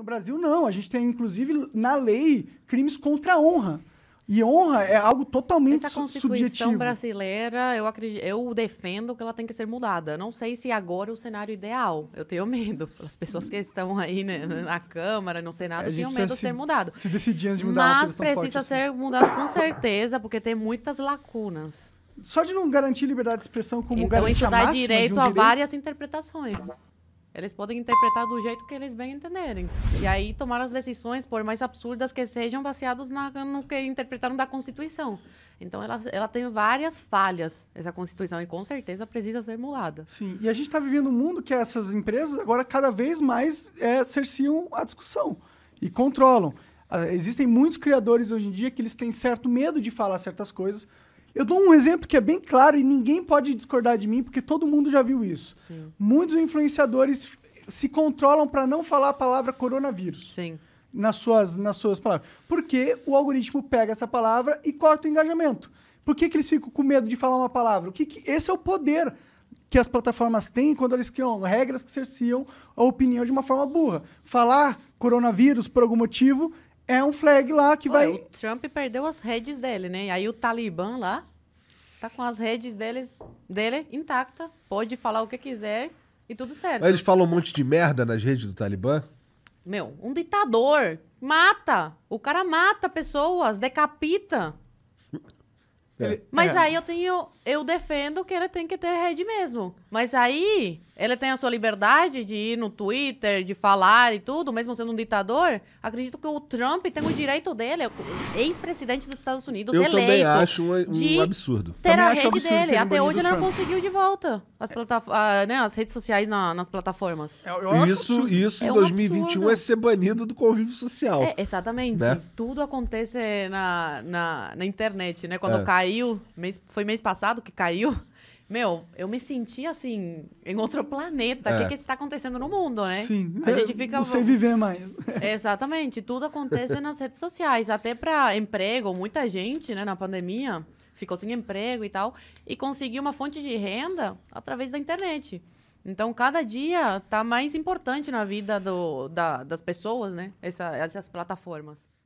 no Brasil não. A gente tem, inclusive, na lei, crimes contra a honra. E honra é algo totalmente subjetivo. Essa Constituição brasileira, eu, acredito, eu defendo que ela tem que ser mudada. Não sei se agora é o cenário ideal. Eu tenho medo. As pessoas que estão aí né, na Câmara, no Senado, é, tinham medo se, de ser mudado. Se decidir antes de mudar Mas precisa assim. ser assim. mudado com certeza, porque tem muitas lacunas. Só de não garantir liberdade de expressão como então, garantia máxima Então isso dá direito, um direito a várias interpretações. Eles podem interpretar do jeito que eles bem entenderem. E aí tomar as decisões, por mais absurdas que sejam, baseadas no que interpretaram da Constituição. Então, ela, ela tem várias falhas, essa Constituição, e com certeza precisa ser mudada. Sim, e a gente está vivendo um mundo que essas empresas agora cada vez mais é, cerciam a discussão e controlam. Ah, existem muitos criadores hoje em dia que eles têm certo medo de falar certas coisas, eu dou um exemplo que é bem claro e ninguém pode discordar de mim, porque todo mundo já viu isso. Sim. Muitos influenciadores se controlam para não falar a palavra coronavírus. Sim. Nas suas, nas suas palavras. Porque o algoritmo pega essa palavra e corta o engajamento. Por que, que eles ficam com medo de falar uma palavra? O que, que esse é o poder que as plataformas têm quando eles criam regras que cerciam a opinião de uma forma burra. Falar coronavírus por algum motivo é um flag lá que vai. O Trump perdeu as redes dele, né? Aí o Talibã lá tá com as redes deles, dele intacta, pode falar o que quiser e tudo certo. Mas eles falam um monte de merda nas redes do Talibã? Meu, um ditador mata, o cara mata pessoas, decapita. É. Ele, Mas é. aí eu tenho, eu defendo que ele tem que ter rede mesmo. Mas aí ele tem a sua liberdade de ir no Twitter, de falar e tudo, mesmo sendo um ditador. Acredito que o Trump tem o direito dele, ex-presidente dos Estados Unidos, eu eleito. Eu também acho um, um absurdo. Ter também a rede absurdo, dele. Até hoje ele não conseguiu de volta as, é. né, as redes sociais na, nas plataformas. É, eu, isso, isso é em 2021 absurdo. é ser banido do convívio social. exatamente. Né? Tudo acontece na, na, na internet, né? Quando cai caiu, mês, foi mês passado que caiu. Meu, eu me senti assim, em outro planeta. O é. que, que está acontecendo no mundo, né? Sim. A gente fica. Não sei viver mais. Exatamente. Tudo acontece nas redes sociais. Até para emprego, muita gente, né, na pandemia, ficou sem emprego e tal. E conseguiu uma fonte de renda através da internet. Então, cada dia está mais importante na vida do, da, das pessoas, né? Essa, essas plataformas.